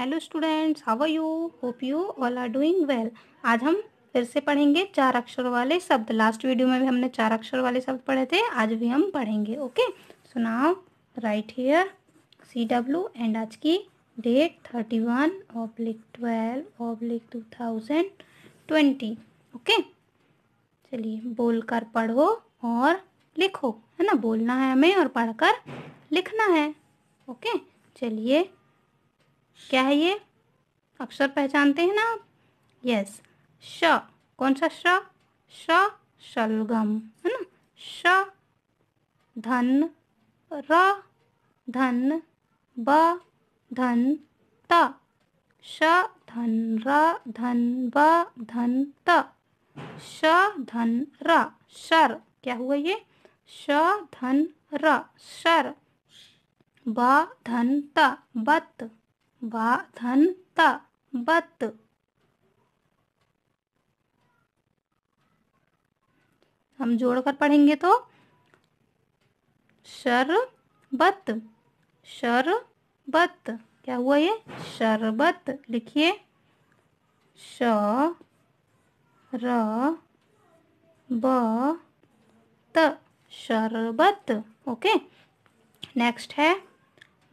hello students how are you hope you all are doing well आज हम फिर से पढ़ेंगे चार अक्षर वाले शब्द लास्ट वीडियो में भी हमने चार अक्षर वाले शब्द पढ़े थे आज भी हम पढ़ेंगे okay so now right here C W and आज की date thirty one oblique twelve oblique two thousand twenty okay चलिए बोल कर पढ़ो और लिखो है ना बोलना है हमें और पढ़कर लिखना है ओके चलिए क्या है ये अक्षर पहचानते हैं ना आप यस श कौन सा श श शलगम है ना श धन र धन ब धन त श धन र धन ब धन त श धन र शर क्या हुआ ये श धन र शर ब धन त बत वा धन त बत हम जोड़कर पढ़ेंगे तो शरबत शरबत क्या हुआ ये शरबत लिखिए श र ब त शरबत ओके नेक्स्ट है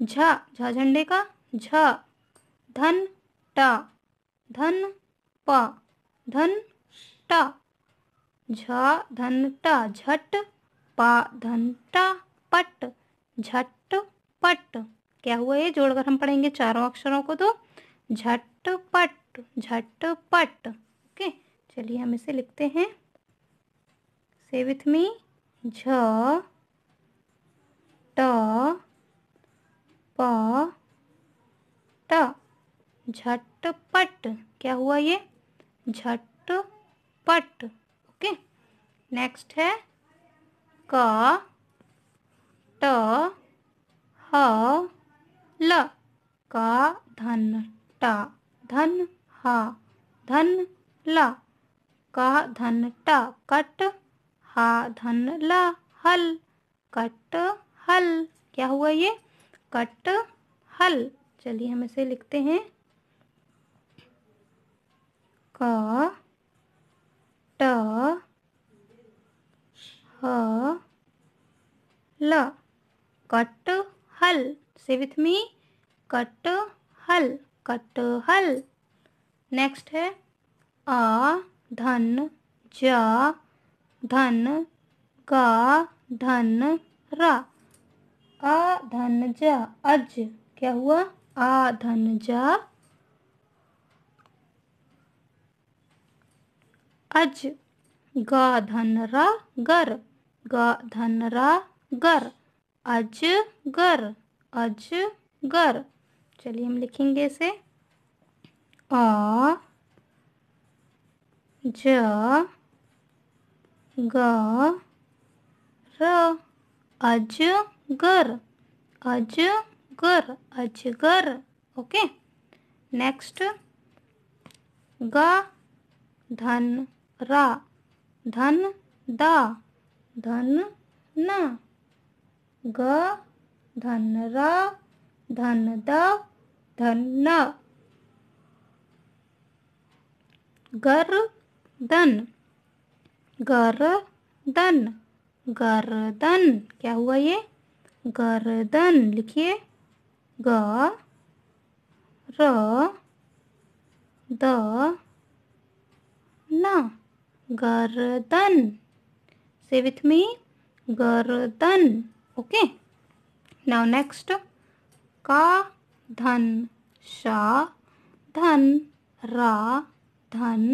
झा झा झंडे का झ धन ट धन प धन ट झ धन ट झट प धन ट पट झट पट क्या हुआ ये जोड़कर हम पढ़ेंगे चारों अक्षरों को तो झट पट झट पट ओके चलिए हम इसे लिखते हैं से विथ मी झ ट प झटपट क्या हुआ ये झटपट ओके नेक्स्ट है क ट ह ल का धन टा धन हा धन ला का धन टा कट हा धन ला हल कट हल क्या हुआ ये कट हल चलिए हम इसे लिखते हैं क ट ह ल हल से विथ मी कट हल नेक्स्ट है अ धन ज धन ग धन र आ धन ज अज क्या हुआ आ धन जा अज ग र गर ग र गर अजगर अजगर चलिए हम लिखेंगे इसे अ ज ग र अजगर अजगर अजगर ओके नेक्स्ट ग धन रा धन द धन न ग धन र धन द धन न गर धन गर गर गर्दन क्या हुआ ये गर्दन लिखिए ग र द ना गर्दन से विथ मी गर्दन ओके नाउ नेक्स्ट का धन शा धन रा धन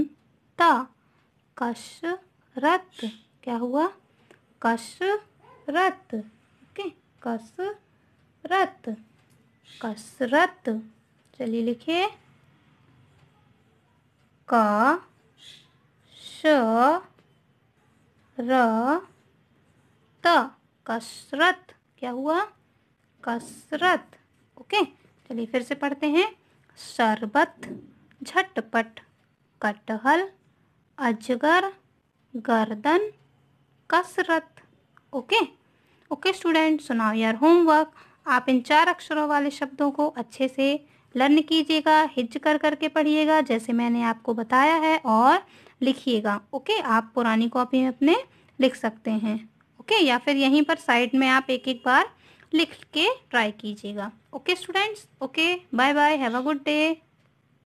ता कसरत क्या हुआ रत ओके कस रत कसरत चलिए लिखिए का श र त कसरत क्या हुआ कसरत ओके चलिए फिर से पढ़ते हैं शरबत झटपट कटहल अजगर गर्दन कसरत ओके ओके स्टूडेंट सुनाओ यार होमवर्क आप इन चार अक्षरों वाले शब्दों को अच्छे से लर्न कीजिएगा हिज कर करके पढ़िएगा जैसे मैंने आपको बताया है और लिखिएगा ओके आप पुरानी कॉपी में अपने लिख सकते हैं ओके या फिर यहीं पर साइड में आप एक एक बार लिख के ट्राई कीजिएगा okay students okay bye bye have a good day